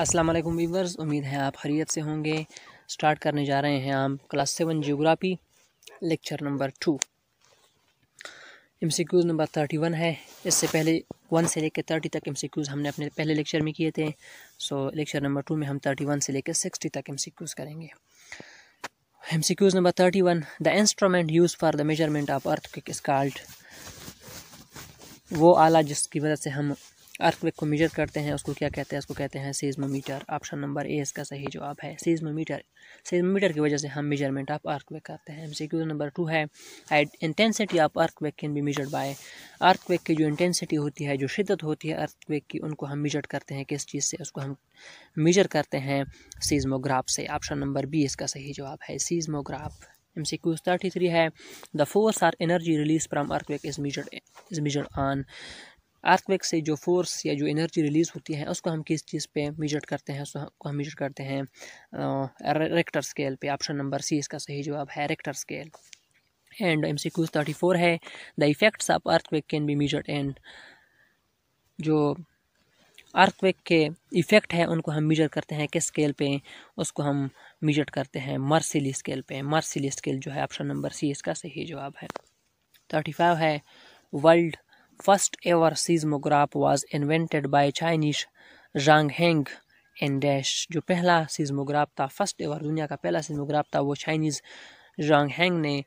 अस्सलाम वालेकुम वीवर्स उम्मीद है आप हरीत से होंगे स्टार्ट करने जा रहे हैं हम class seven geography lecture number two M C Qs number thirty one है इससे पहले वन से लेकर थर्टी तक एम सी क्यूज़ हमने अपने पहले लेक्चर में किए थे सो लेक्चर नंबर टू में हम थर्टी वन से लेकर सिक्सटी तक एम सी क्यूज़ करेंगे M C Qs number thirty one the instrument use for the measurement of earthquake वो आला जिसकी वजह से हम अर्थवेक को मेजर करते हैं उसको क्या कहते हैं उसको कहते हैं सीजमोमीटर ऑप्शन नंबर ए इसका सही जवाब है सीजमोमीटर सीजमोमीटर की वजह से हम मेजरमेंट ऑफ अर्थवेक करते हैं क्यू नंबर टू है intensity of earthquake can be measured by earthquake की जो इंटेंसिटी होती है जो शिद्दत होती है अर्थवेक की उनको हम मेजर करते हैं किस चीज़ से उसको हम मेजर करते हैं सीजमोग्राफ से ऑप्शन नंबर बी इसका सही जवाब है seismograph M C Qs thirty three है the force or energy release from earthquake is measured is measured on earthquake से जो फोर्स या जो एनर्जी रिलीज़ होती है उसको हम किस चीज़ पे मेजर करते हैं उसको हम मेजर करते हैं रेक्टर स्केल पे ऑप्शन नंबर सी इसका सही जवाब है Richter scale and M C Qs thirty four है the effects of earthquake can be measured and जो अर्थवेक के इफ़ेक्ट है उनको हम मेजर करते हैं किस स्केल पे उसको हम मेजर करते हैं मर्सिली स्केल पे मार्सिली स्केल जो है ऑप्शन नंबर सी इसका सही जवाब है थर्टी फाइव है world First ever seismograph was invented by Chinese Zhang Heng and Dash. जो पहला seismograph था first ever दुनिया का पहला seismograph था वो Chinese Zhang Heng ने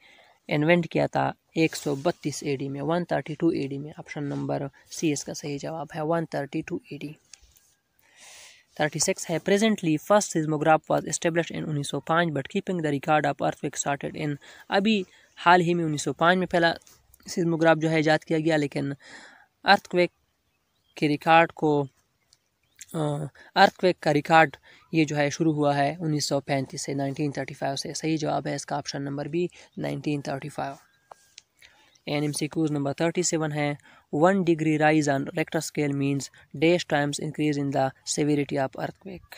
invent किया था 132 AD में 132 एडी में ऑप्शन नंबर सी इसका सही जवाब है 132 AD. 36 है presently first seismograph was establish in 1905 but keeping the record of earthquake started in अभी हाल ही में 1905 में पहला सिस्मोग्राफ जो है ईजाद किया गया लेकिन अर्थक्वेक के रिकॉर्ड को अर्थक्वेक का रिकॉर्ड ये जो है शुरू हुआ है 1935 से 1935 से सही जवाब है इसका option number B 1935 and M C Qs number thirty seven है one degree rise on Richter scale means dash times increase in the severity of earthquake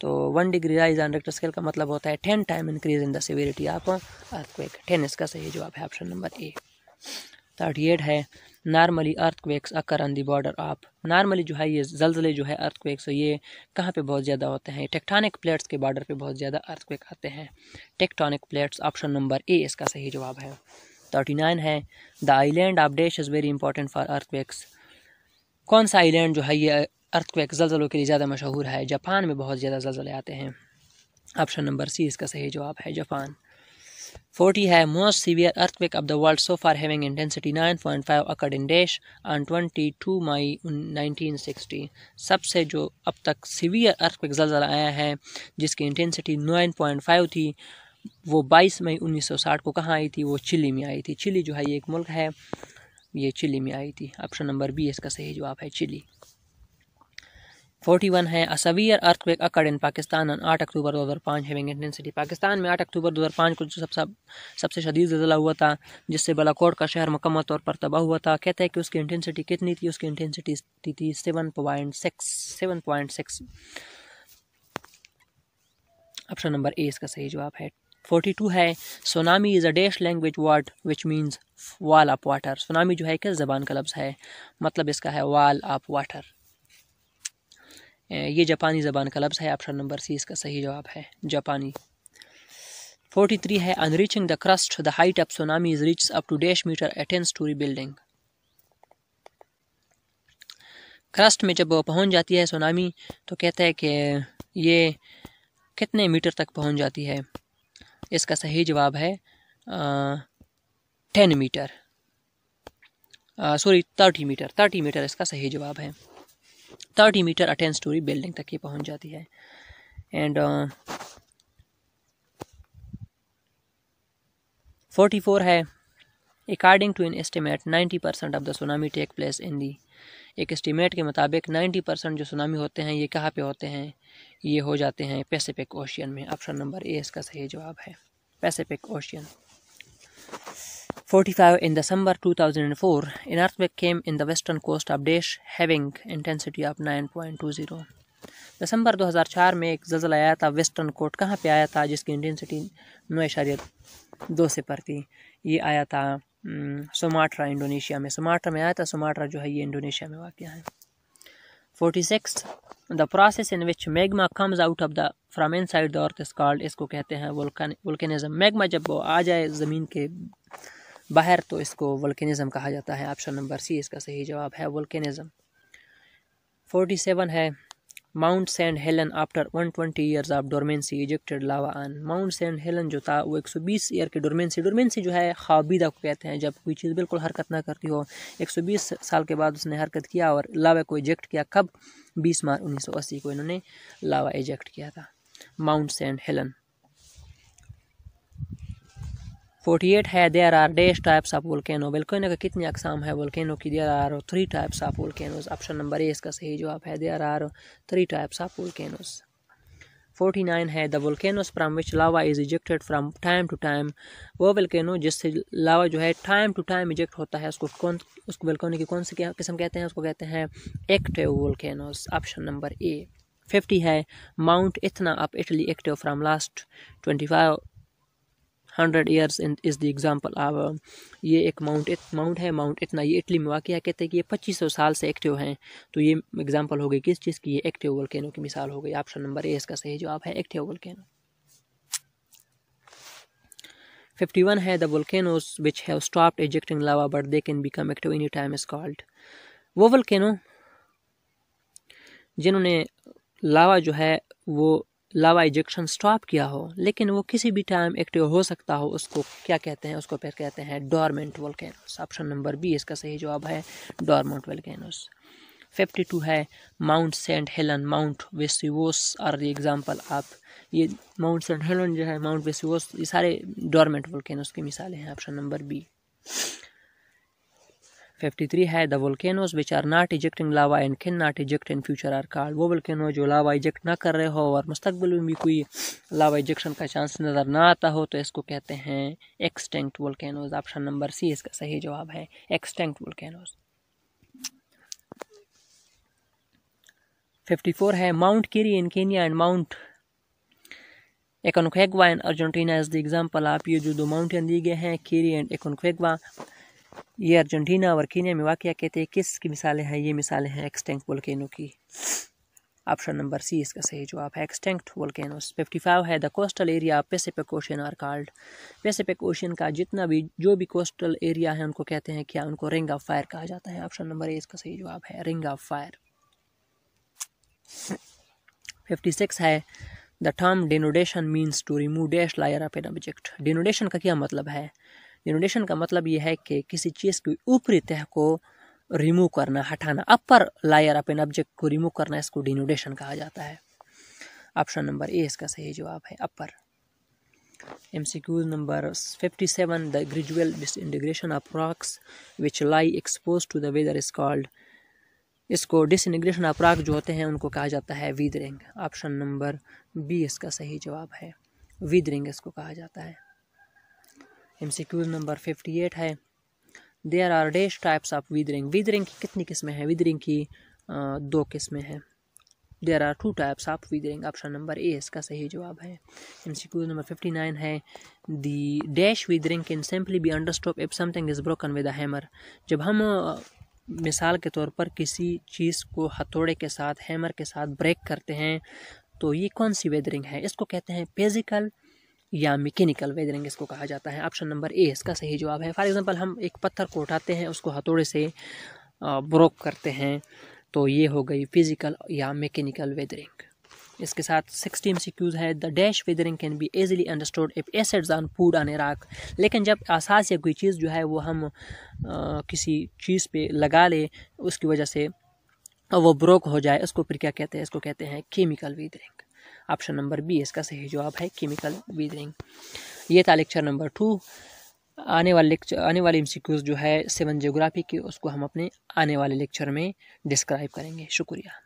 तो one degree rise on Richter scale का मतलब होता है ten time increase in the severity of earthquake ten इसका सही जवाब है option number A thirty eight है normally earthquakes occur on the border of normally जो है ये जलजले जो है अर्थक्वेक्स ये कहाँ पे बहुत ज़्यादा होते हैं टेक्टोनिक प्लेट्स के बॉर्डर पे बहुत ज़्यादा अर्थक्वेक आते हैं tectonic plates option number A इसका सही जवाब है थर्टी नाइन है the island of dash is very important for earthquakes कौन सा आईलैंड जो है ये अर्थक्वेक जलजलों के लिए ज़्यादा मशहूर है जापान में बहुत ज़्यादा जलजले आते हैं ऑप्शन नंबर सी इसका सही जवाब है जापान 40 है most severe earthquake of the world so far having intensity 9.5 occurred in Daesh on 22 मई 1960 सबसे जो अब तक सीवियर अर्थवेक जल्जला आया है जिसकी इंटेंसिटी 9.5 थी वो 22 मई 1960 को कहाँ आई थी वो चिली में आई थी चिली जो है ये एक मुल्क है ये चिली में आई थी ऑप्शन नंबर बी इसका सही जवाब है चिली फोर्टी वन है असवियर अर्थवेक अकड़ इन पाकिस्तान आठ अक्टूबर दो हज़ार पाँच हैविंग इंटेंसिटी पाकिस्तान में आठ अक्टूबर दो हज़ार पाँच को सब सब सबसे शदीद जल्जला हुआ था जिससे बलाकोट का शहर मुकम्मल तौर पर तबाह हुआ था कहते हैं कि उसकी इंटेंसिटी कितनी थी उसकी इंटेंसिटी थी, थी seven point six seven point six option number A इसका सही जवाब है फोर्टी टू है tsunami is a dash language word which means wall of water tsunami जो है कि ज़बान का लफ्ज़ है मतलब इसका है वाल ऑफ वाटर ये जापानी ज़बान का लफ्ज़ है ऑप्शन नंबर सी इसका सही जवाब है जापानी फोर्टी थ्री है reaching the crust the height of tsunami is reach up to dash meter attains to building crust में जब पहुंच जाती है सोनामी तो कहता है कि ये कितने मीटर तक पहुंच जाती है इसका सही जवाब है ten meter sorry thirty meter thirty meter इसका सही जवाब है thirty meter a ten storey building तक ही पहुंच जाती है एंड फोर्टी फोर है according to an estimate ninety percent of the tsunami take place in the एक एस्टिमेट के मुताबिक नाइन्टी परसेंट जो सुनामी होते हैं ये कहाँ पे होते हैं ये हो जाते हैं पैसिफिक ओशियन में ऑप्शन नंबर ए इसका सही जवाब है Pacific Ocean 45 in December 2004, an earthquake came in the western coast of Desh having intensity of 9.20. दिसंबर 2004 में एक जजल आया था वेस्टर्न कोट कहाँ पे आया था जिसकी इंटेंसिटी नौ इशारे दो से पर थी ये आया था सोमाट्रा इंडोनेशिया में सोमाट्रा में आया था सोमाट्रा जो है ये इंडोनेशिया में वाक़ है forty six the process in which magma comes out of the from inside the earth is called इसको कहते हैं वोल्कानिज्म मैग्मा जब वो आ जाए ज़मीन के बाहर तो इसको वल्केनिज़म कहा जाता है ऑप्शन नंबर सी इसका सही जवाब है वल्केनिज़म फोर्टी सेवन है Mount Saint Helen after one twenty years of dormancy ejected lava on Mount Saint Helen जो था वो एक सौ बीस ईयर की डोरमेंसी डोरमेंसी जो है खाबीदा को कहते हैं जब कोई चीज़ बिल्कुल हरकत ना करती हो एक सौ बीस साल के बाद उसने हरकत किया और लावा को इजेक्ट किया कब बीस मार्च अस्सी को इन्होंने लावा इजेक्ट किया था Mount Saint Helen forty eight है there are dash types of volcano volcano का कितनी अकसाम है वोल्केनो की there are three types of volcanoes option number A इसका सही जवाब है there are three types of volcanoes forty nine है the volcanoes from which lava is ejected from time to time वो वोल्केनो जिससे लावा जो है टाइम टू टाइम इजेक्ट होता है उसको कौन उसको वोल्केनो की कौन सी किस्म कहते हैं उसको कहते हैं active volcanoes option number A fifty है Mount Etna of Italy active from last twenty five hundred years is the example our ये एक माउंट एक माउंट है माउंट इतना ये इटली में वाक़ कहते हैं कि ये पच्चीस सौ साल से एक्टिव हैं तो ये एग्ज़ाम्पल हो गई किस चीज़ की ये एक्टिव वोल्केनो की मिसाल हो गई ऑप्शन नंबर ए इसका सही जवाब है एक्टिव वोल्केनो फिफ्टी वन है the volcanoes which have stopped ejecting lava but they can become active any time is called वो वोल्केनो जिन्होंने लावा जो है वो लावा इजेक्शन स्टॉप किया हो लेकिन वो किसी भी टाइम एक्टिव हो सकता हो उसको क्या कहते हैं उसको फिर कहते हैं dormant volcanoes option number B इसका सही जवाब है डॉर्मेंट वोल्केनोस फिफ्टी टू है Mount Saint Helen Mount Vesuvius और एग्जाम्पल आप ये माउंट सेंट हेलन जो है माउंट वेसिवोस ये सारे डॉर्मेंट वोल्केनोस की मिसालें हैं ऑप्शन नंबर बी 53 है the volcanoes which are not ejecting lava and can not eject in future are called वो वोल्केनो जो लावा इजेक्ट ना कर रहे हो और मुस्तबल में भी कोई लावा इजेक्शन का चांस नज़र ना आता हो तो इसको कहते हैं extinct volcanoes option number C इसका सही जवाब है एक्सटेंक्ट वोल्केनोज 54 है Mount Kerry in Kenya and Mount Aconcagua in Argentina as the example आप ये जो दो माउंटेन दिए गए हैं केरी एंड एकोनोकवा ये अर्जेंटीना और कीनिया में वाक़ कहते हैं किस की मिसालें हैं ये मिसालें हैं एक्सटेंक वोल्केनो की ऑप्शन नंबर सी इसका सही जवाब है एक्सटेंक्ट वोल्केनो फिफ्टी फाइव है the coastal area Pacific Ocean are called Pacific Ocean का जितना भी जो भी कोस्टल एरिया है उनको कहते हैं क्या उनको रिंग ऑफ फायर कहा जाता है ऑप्शन नंबर ए इसका सही जवाब है ring of fire fifty six है the term denudation means to remove dash layer of an object denudation का क्या मतलब है इनोडेशन का मतलब यह है कि किसी चीज़ की ऊपरी तह को रिमूव करना हटाना अपर लायर अपन ऑब्जेक्ट को रिमूव करना इसको डिनोडेशन कहा जाता है ऑप्शन नंबर ए इसका सही जवाब है upper M C Qs number fifty seven the gradual integration of rocks which lie expose to the weather is called इसको इंटीग्रेशन ऑफ रॉक जो होते हैं उनको कहा जाता है विदरिंग ऑप्शन नंबर बी इसका सही जवाब है विदरिंग इसको कहा जाता है एमसीक्यूज नंबर फिफ्टी एट है there are dash types of weathering weathering की कितनी किस्में हैं विदरिंग की आ, दो किस्में हैं there are two types of weathering option number A इसका सही जवाब है M C Q number fifty nine है the dash weathering can simply be understood if something is broken with hammer जब हम मिसाल के तौर पर किसी चीज़ को हथौड़े के साथ हैमर के साथ ब्रेक करते हैं तो ये कौन सी वेदरिंग है इसको कहते हैं फिजिकल या मैकेनिकल वेदरिंग इसको कहा जाता है ऑप्शन नंबर ए इसका सही जवाब है फॉर एग्ज़ाम्पल हम एक पत्थर को उठाते हैं उसको हथौड़े से ब्रोक करते हैं तो ये हो गई फिजिकल या मैकेनिकल वेदरिंग इसके साथ सिक्सटी एम सी क्यूज़ है the dash weathering can be easily understood if acids on food on a rock लेकिन जब आसास या कोई चीज़ जो है वो हम आ, किसी चीज़ पे लगा ले उसकी वजह से वो ब्रोक हो जाए उसको फिर क्या कहते हैं इसको कहते हैं chemical weathering option number B इसका सही जवाब है केमिकल वीदरिंग ये था लेक्चर नंबर टू आने वाले लेक्चर आने वाले इंस्टीट्यूट जो है सेवन जियोग्राफी की उसको हम अपने आने वाले लेक्चर में डिस्क्राइब करेंगे शुक्रिया